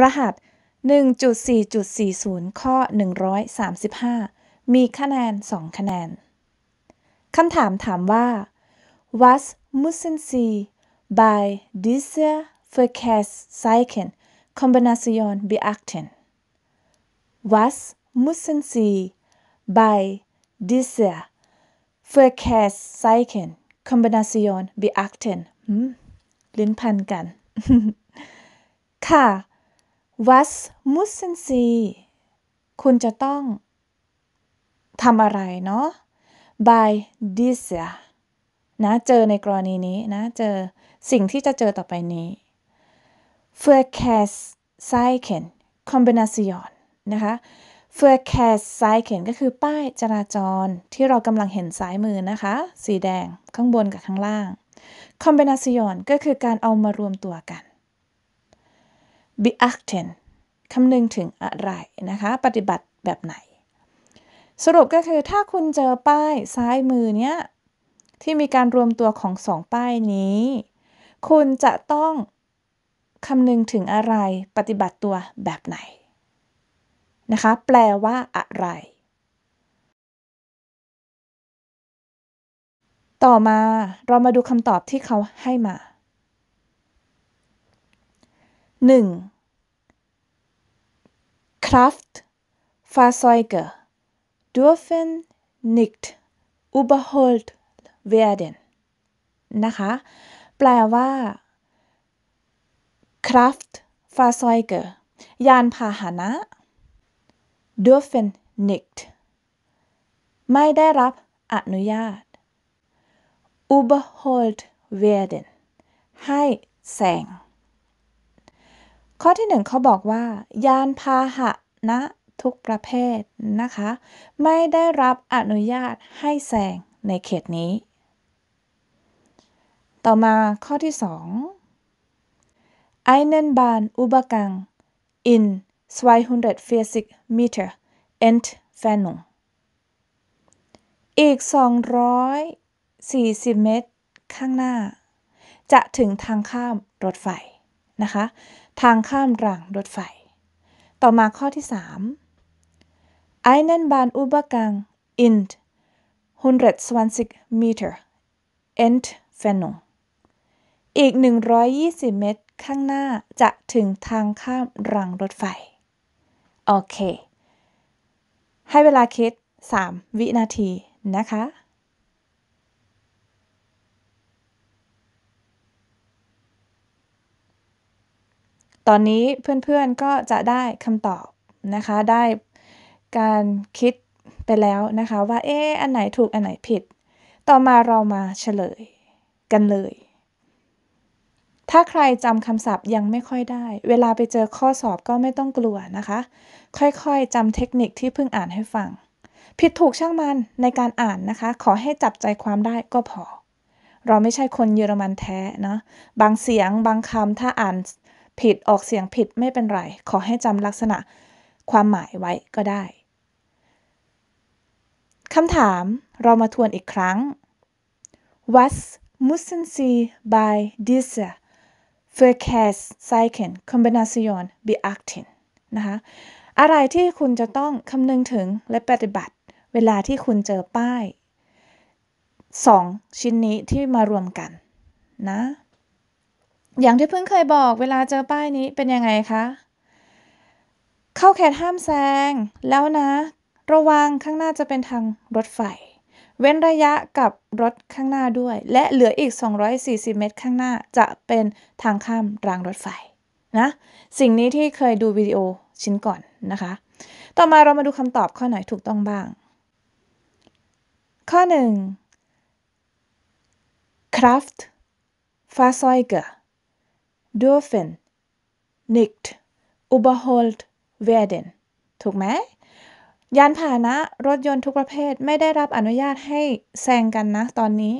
รหัส 1.4.40 ข้อ 135 มีคะแนน2คะแนน คำถามถามว่า was müssen Sie bei dieser Verkehrszeichen Kombination beachten was müssen Sie bei dieser Verkehrszeichen Kombination beachten ลิ้นพันกัน ค่ะ Was müssen Sie คุณจะต้องทำอะไรเนาะ by this นะเจอในกรณีนี้ นะเจอสิ่งที่จะเจอต่อไปนี้ für c a s s e i c e n Combination นะคะ für c a s s e i c e n ก็คือป้ายจราจรที่เรากำลังเห็นซ้ายมือนะคะ สีแดงข้างบนกับข้างล่าง Combination ก็คือการเอามารวมตัวกัน b e a c t e n คำนึงถึงอะไรนะคะปฏิบัติแบบไหน สรุปก็คือถ้าคุณเจอป้ายซ้ายมือเนี้ยที่มีการรวมตัวของสองป้ายนี้ คุณจะต้อง คำนึงถึงอะไร ปฏิบัติตัวแบบไหนนะคะแปลว่าอะไร ต่อมาเรามาดูคำตอบที่เขาให้มา 1. Kraftfahrzeuge dürfen nicht überholt werden นะคะแปลว่า Kraftfahrzeuge ยานพาหนะ dürfen nicht ไม่ได้รับอนุญาต überholt werden ให้แสงข้อที่หนึ่งเขาบอกว่า ยานพาหะนะทุกประเภทนะคะ ไม่ได้รับอนุญาตให้แซงในเขตนี้ ต่อมาข้อที่2 Eisenbahn Übergang in 240 Meter Entfernung อีก 240 เมตรข้างหน้า จะถึงทางข้ามรถไฟนะคะทางข้ามรางรถไฟ ต่อมาข้อที่3 Eisenbahn Übergang in 120 Meter Entfernung อีก 120 เมตรข้างหน้าจะถึงทางข้ามรางรถไฟ โอเค ให้เวลาคิด 3 วินาทีนะคะตอนนี้เพื่อนๆก็จะได้คำตอบนะคะ ได้การคิดไปแล้วนะคะว่าเอ๊อันไหนถูกอันไหนผิด ต่อมาเรามาเฉลยกันเลย ถ้าใครจำคำศัพท์ยังไม่ค่อยได้ เวลาไปเจอข้อสอบก็ไม่ต้องกลัวนะคะ ค่อยๆจำเทคนิคที่เพิ่งอ่านให้ฟัง ผิดถูกช่างมันในการอ่านนะคะ ขอให้จับใจความได้ก็พอ เราไม่ใช่คนเยอรมันแท้เนาะ บางเสียงบางคำถ้าอ่านผิด ออกเสียงผิดไม่เป็นไร ขอให้จำลักษณะความหมายไว้ก็ได้คำถามเรามาทวนอีกครั้ง Was müssen Sie bei dieser f e r k e h r s z e i c h e n Kombination beachten นะคะอะไรที่คุณจะต้องคำนึงถึงและปฏิบัติ เวลาที่คุณเจอป้าย2ชิ้นนี้ที่มารวมกันนะอย่างที่เพิ่งเคยบอกเวลาเจอป้ายนี้เป็นยังไงคะ เข้าแขตห้ามแซงแล้วนะ ระวังข้างหน้าจะเป็นทางรถไฟ เว้นระยะกับรถข้างหน้าด้วย และเหลืออีก 240 เมตร ข้างหน้าจะเป็นทางข้ามรางรถไฟนะสิ่งนี้ที่เคยดูวิดีโอชิ้นก่อนนะคะ ต่อมาเรามาดูคำตอบข้อไหนถูกต้องบ้าง ข้อ 1 Kraft Fahrzeuge dürfen nicht überholt werden ถูกไหมยานพาหนะรถยนต์ทุกประเภท ไม่ได้รับอนุญาตให้แซงกันนะตอนนี้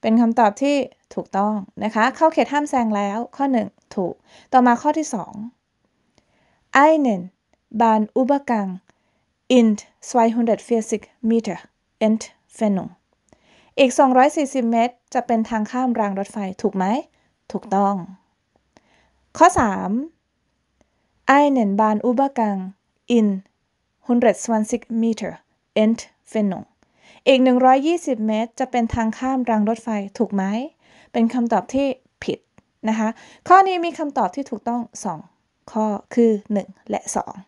เป็นคำตอบที่ถูกต้องนะคะ เข้าเขตห้ามแซงแล้วข้อ 1 ถูก ต่อมาข้อที่2 einen Bahnübergang in 240 Meter Entfernung อีก 240เมตรจะเป็นทางข้ามรางรถไฟถูกไหม ถูกต้องข้อ3 einen Bahn Übergang in 120 Meter Entfernung อีก 120 เมตรจะเป็นทางข้ามรางรถไฟถูกไหม เป็นคำตอบที่ผิด นะคะ ข้อนี้มีคำตอบที่ถูกต้อง 2 ข้อคือ 1 และ 2